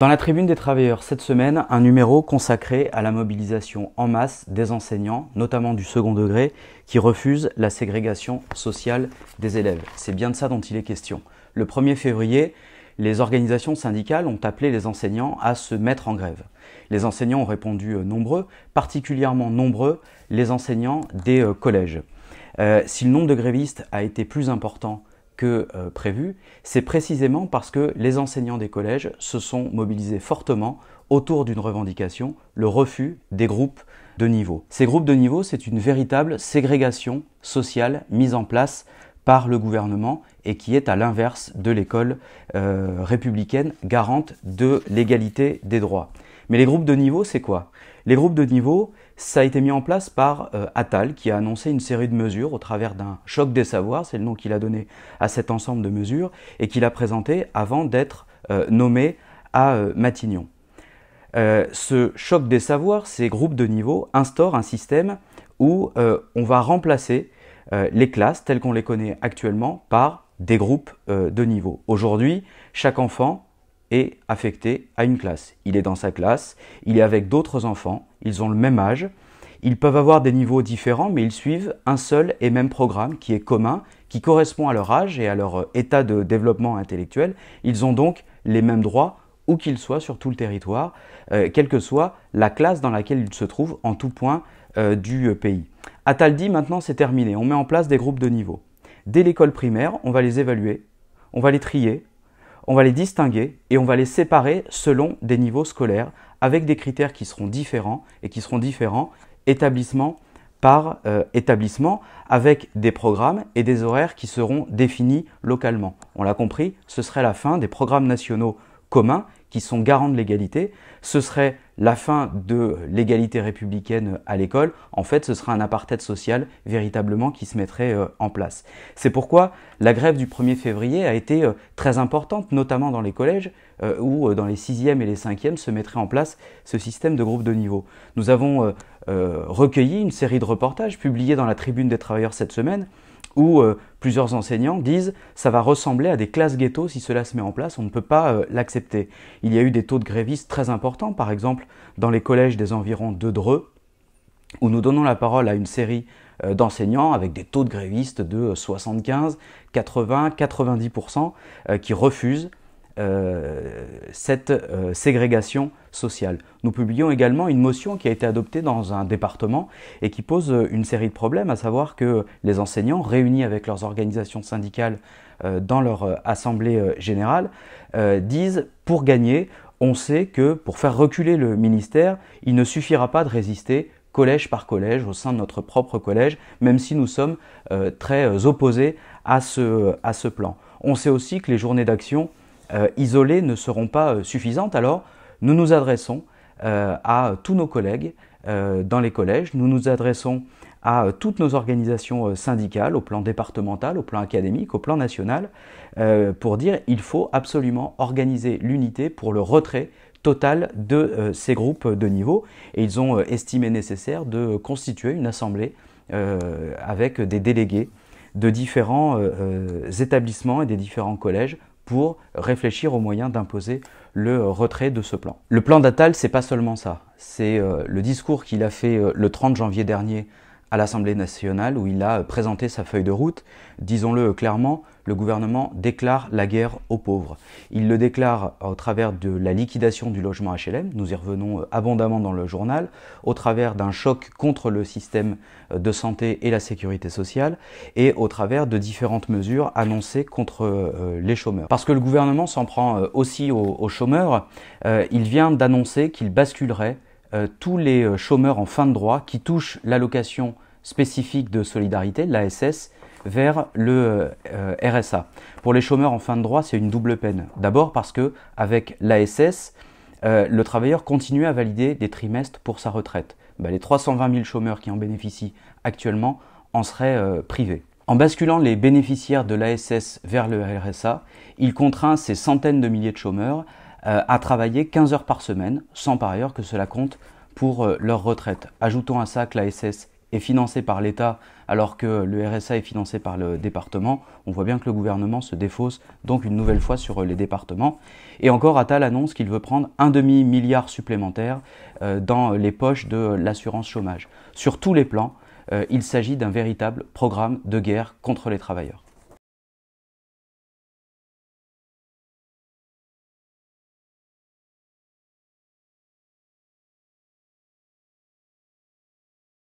Dans la tribune des travailleurs cette semaine, un numéro consacré à la mobilisation en masse des enseignants, notamment du second degré, qui refusent la ségrégation sociale des élèves. C'est bien de ça dont il est question. Le 1er février, les organisations syndicales ont appelé les enseignants à se mettre en grève. Les enseignants ont répondu euh, nombreux, particulièrement nombreux les enseignants des euh, collèges. Euh, si le nombre de grévistes a été plus important que euh, prévu, c'est précisément parce que les enseignants des collèges se sont mobilisés fortement autour d'une revendication, le refus des groupes de niveau. Ces groupes de niveau, c'est une véritable ségrégation sociale mise en place par le gouvernement et qui est à l'inverse de l'école euh, républicaine garante de l'égalité des droits. Mais les groupes de niveau, c'est quoi Les groupes de niveau, ça a été mis en place par euh, Attal, qui a annoncé une série de mesures au travers d'un choc des savoirs, c'est le nom qu'il a donné à cet ensemble de mesures, et qu'il a présenté avant d'être euh, nommé à euh, Matignon. ce choc des savoirs, ces groupes de niveau, instaure un système où on va remplacer les classes telles qu'on les connaît actuellement par des groupes de niveau. Aujourd'hui, chaque enfant est affecté à une classe. Il est dans sa classe, il est avec d'autres enfants, ils ont le même âge, ils peuvent avoir des niveaux différents, mais ils suivent un seul et même programme qui est commun, qui correspond à leur âge et à leur euh, état de développement intellectuel. Ils ont donc les mêmes droits où qu'ils soient sur tout le territoire, euh, quelle que soit la classe dans laquelle ils se trouvent en tout point euh, du pays. Ataldi, maintenant, c'est terminé. On met en place des groupes de niveau. Dès l'école primaire, on va les évaluer, on va les trier, on va les distinguer et on va les séparer selon des niveaux scolaires avec des critères qui seront différents et qui seront différents établissement par euh, établissement avec des programmes et des horaires qui seront définis localement. On l'a compris, ce serait la fin des programmes nationaux communs qui sont garants de l'égalité, ce serait la fin de l'égalité républicaine à l'école, en fait, ce sera un apartheid social véritablement qui se mettrait euh, en place. C'est pourquoi la grève du 1er février a été euh, très importante, notamment dans les collèges, euh, où dans les 6e et les 5e se mettrait en place ce système de groupe de niveau. Nous avons recueilli une série de reportages publiés dans la Tribune des Travailleurs cette semaine, où euh, plusieurs enseignants disent ça va ressembler à des classes ghetto si cela se met en place, on ne peut pas euh, l'accepter. Il y a eu des taux de grévistes très importants, par exemple dans les collèges des environs de Dreux, où nous donnons la parole à une série euh, d'enseignants avec des taux de grévistes de 75, 80, 90% qui refusent euh, cette euh, ségrégation sociale. Nous publions également une motion qui a été adoptée dans un département et qui pose euh, une série de problèmes, à savoir que les enseignants, réunis avec leurs organisations syndicales dans leur assemblée générale, disent pour gagner, on sait que pour faire reculer le ministère, il ne suffira pas de résister collège par collège, au sein de notre propre collège, même si nous sommes très opposés à ce, à ce plan. On sait aussi que les journées d'action euh, isolés isolées ne seront pas euh, suffisantes, alors nous nous adressons euh, à tous nos collègues dans les collèges, nous nous adressons à toutes nos organisations syndicales, au plan départemental, au plan académique, au plan national, pour dire il faut absolument organiser l'unité pour le retrait total de ces groupes de niveau. Et ils ont estimé nécessaire de constituer une assemblée avec des délégués de différents établissements et des différents collèges pour réfléchir aux moyens d'imposer le retrait de ce plan. Le plan d'Atal, c'est pas seulement ça. C'est euh, le discours qu'il a fait euh, le 30 janvier dernier à l'Assemblée nationale où il a euh, présenté sa feuille de route. Disons-le clairement, le gouvernement déclare la guerre aux pauvres. Il le déclare au travers de la liquidation du logement HLM, nous y revenons euh, abondamment dans le journal, au travers d'un choc contre le système euh, de santé et la sécurité sociale, et au travers de différentes mesures annoncées contre les chômeurs. Parce que le gouvernement s'en prend aussi aux, chômeurs, il vient d'annoncer qu'il basculerait euh, tous les euh, chômeurs en fin de droit qui touchent l'allocation spécifique de solidarité, l'ASS, vers le euh, RSA. Pour les chômeurs en fin de droit, c'est une double peine. D'abord parce que avec l'ASS, le travailleur continue à valider des trimestres pour sa retraite. Ben, les 320 000 chômeurs qui en bénéficient actuellement en seraient privés. En basculant les bénéficiaires de l'ASS vers le RSA, il contraint ces centaines de milliers de chômeurs euh, à travailler 15 heures par semaine, sans par ailleurs que cela compte pour euh, leur retraite. Ajoutons à ça que la est financée par l'État alors que le RSA est financé par le département, on voit bien que le gouvernement se défausse donc une nouvelle fois sur euh, les départements. Et encore, Attal annonce qu'il veut prendre un demi-milliard supplémentaire dans les poches de l'assurance chômage. Sur tous les plans, il s'agit d'un véritable programme de guerre contre les travailleurs.